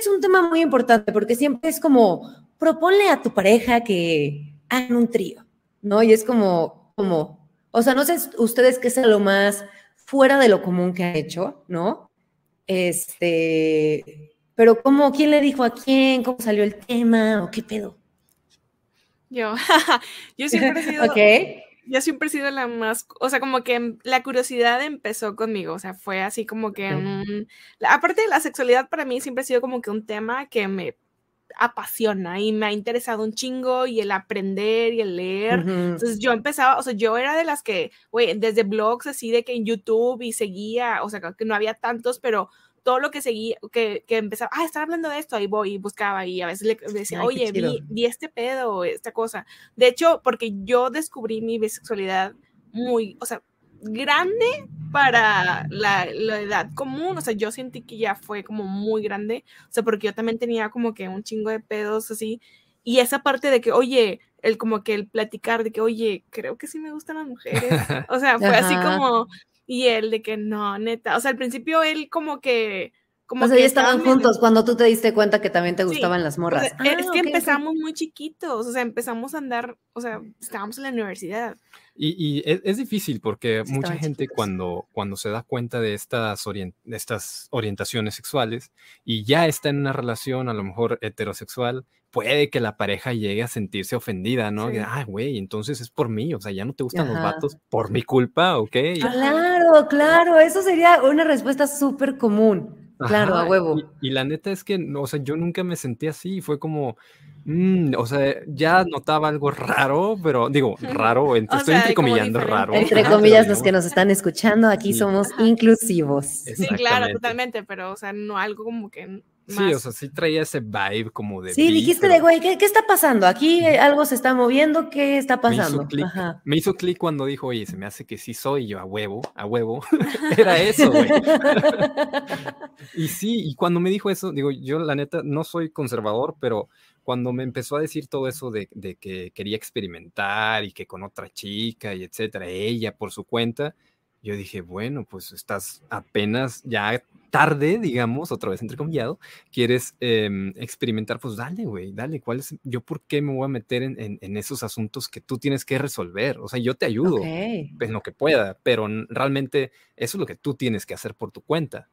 es un tema muy importante porque siempre es como, proponle a tu pareja que hagan un trío, ¿no? Y es como, como, o sea, no sé ustedes qué es lo más fuera de lo común que ha hecho, ¿no? Este, pero ¿cómo? ¿Quién le dijo a quién? ¿Cómo salió el tema? ¿O qué pedo? Yo, yo siempre he sido... yo siempre he sido la más, o sea, como que em, la curiosidad empezó conmigo, o sea, fue así como que, aparte de la sexualidad para mí siempre ha sido como que un tema que me apasiona y me ha interesado un chingo y el aprender y el leer. Entonces yo empezaba, o sea, yo era de las que, güey, desde blogs así de que en YouTube y seguía, o sea, que no había tantos, pero todo lo que seguía, que, que empezaba, ah, están hablando de esto, ahí voy y buscaba y a veces le decía, oye, vi, este pedo, esta cosa. De hecho, porque yo descubrí mi bisexualidad muy, o sea, grande para la, la, edad común, o sea, yo sentí que ya fue como muy grande, o sea, porque yo también tenía como que un chingo de pedos así, y esa parte de que, oye, el como que el platicar de que, oye, creo que sí me gustan las mujeres, o sea, fue así como, y él de que no, neta. O sea, al principio él como que o sea, ya estaban juntos cuando tú te diste cuenta que también te gustaban las morras. es que ah, empezamos muy chiquitos, o sea, empezamos a andar, o sea, estábamos en la universidad. Y, e, es, difícil porque mucha gente cuando, cuando se da cuenta de estas, estas orientaciones sexuales y ya está en una relación a lo mejor heterosexual, puede que la pareja llegue a sentirse ofendida, ¿no? Sí. Ah, güey, entonces es por mí, o sea, ya no te gustan los vatos por mi culpa, ¿ok? Claro, claro, eso sería una respuesta súper común. Claro, a huevo. Y, la neta es que, o sea, yo nunca me sentí así, fue como, mm", o sea, ya notaba algo raro, pero digo, raro, estoy entrecomillando raro. Entre comillas, los que nos están escuchando, aquí somos inclusivos. Sí, claro, totalmente, pero, o sea, no algo como que Sí, o sea, sí traía ese vibe como de. Sí, dijiste de güey, ¿qué, está pasando? Aquí eh, algo se está moviendo, ¿qué está pasando? Me hizo clic cuando dijo, oye, se me hace que sí soy yo, a huevo, a huevo. Era eso, güey. y sí, y cuando me dijo eso, digo, yo la neta no soy conservador, pero cuando me empezó a decir todo eso de, de que quería experimentar y que con otra chica y etcétera, ella por su cuenta, yo dije, bueno, pues estás apenas ya tarde, digamos, otra vez entrecomillado, quieres em, experimentar, pues dale, güey, dale, ¿cuál es? Yo por qué me voy a meter en, esos asuntos que tú tienes que resolver. O sea, yo te ayudo pues en lo que pueda, pero realmente eso es lo que tú tienes que hacer por tu cuenta.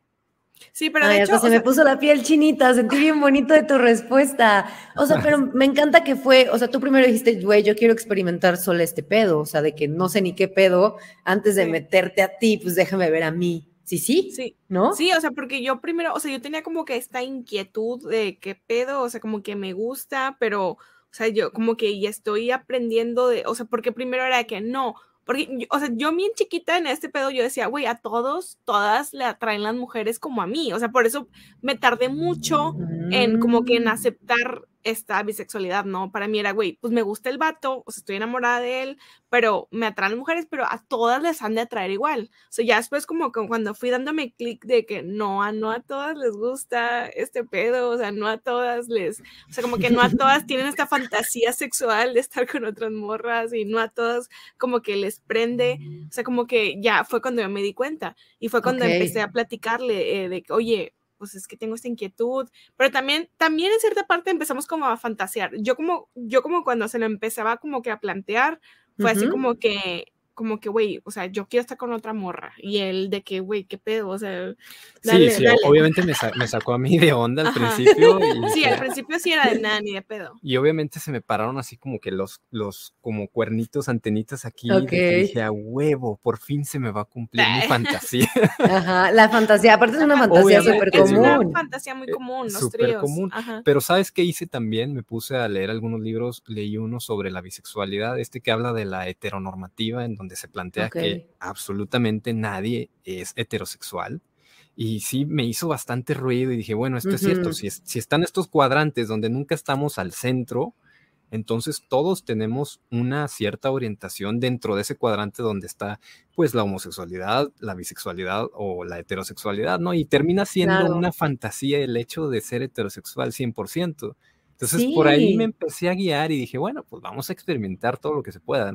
Sí, pero de hecho. se me puso la piel chinita, sentí bien bonito de tu respuesta. O sea, pero me encanta que fue, o sea, tú primero dijiste, güey, yo quiero experimentar solo este pedo, o sea, de que no sé ni qué pedo, antes de meterte a ti, pues déjame ver a mí sí, sí, sí, ¿no? Sí, o sea, porque yo primero, o sea, yo tenía como que esta inquietud de qué pedo, o sea, como que me gusta, pero, o sea, yo como que ya estoy aprendiendo de, o sea, porque primero era que no, porque, o sea, yo bien chiquita en este pedo, yo decía, güey, a todos, todas le atraen las mujeres como a mí. O sea, por eso me tardé mucho en como que en mm. aceptar esta bisexualidad, ¿no? Para mí era, güey, pues me gusta el vato, o sea, estoy enamorada de él, pero me atraen mujeres, pero a todas les han de atraer igual. O sea, ya después como que cuando fui dándome clic de que no, a no a todas les gusta este pedo, o sea, no a todas les, o sea, como que no a todas tienen esta fantasía sexual de estar con otras morras y no a todas como que les prende, o sea, como que ya fue cuando yo me di cuenta y fue cuando empecé a platicarle eh, de que, oye, pues es que tengo esta inquietud, pero también, también en cierta parte empezamos como a fantasear. Yo como, yo como cuando se lo empezaba como que a plantear, fue así como que como que, güey, o sea, yo quiero estar con otra morra. Y él de que, güey, qué pedo, o sea, Sí, sí, obviamente me, sacó a mí de onda al principio. Y, sí, al principio sí era de nada, ni de pedo. Y obviamente se me pararon así como que los, los como cuernitos, antenitas aquí. Y dije, a huevo, por fin se me va a cumplir mi fantasía. Ajá, la fantasía, aparte es una fantasía súper común. Es una fantasía muy eh, común, los tríos. común. Pero ¿sabes qué hice también? Me puse a leer algunos libros, leí uno sobre la bisexualidad, este que habla de la heteronormativa, en donde donde se plantea que absolutamente nadie es heterosexual. Y sí me hizo bastante ruido y dije, bueno, esto es cierto, si, si están estos cuadrantes donde nunca estamos al centro, entonces todos tenemos una cierta orientación dentro de ese cuadrante donde está pues la homosexualidad, la bisexualidad o la heterosexualidad, ¿no? Y termina siendo una fantasía el hecho de ser heterosexual 100%. Entonces por ahí me empecé a guiar y dije, bueno, pues vamos a experimentar todo lo que se pueda.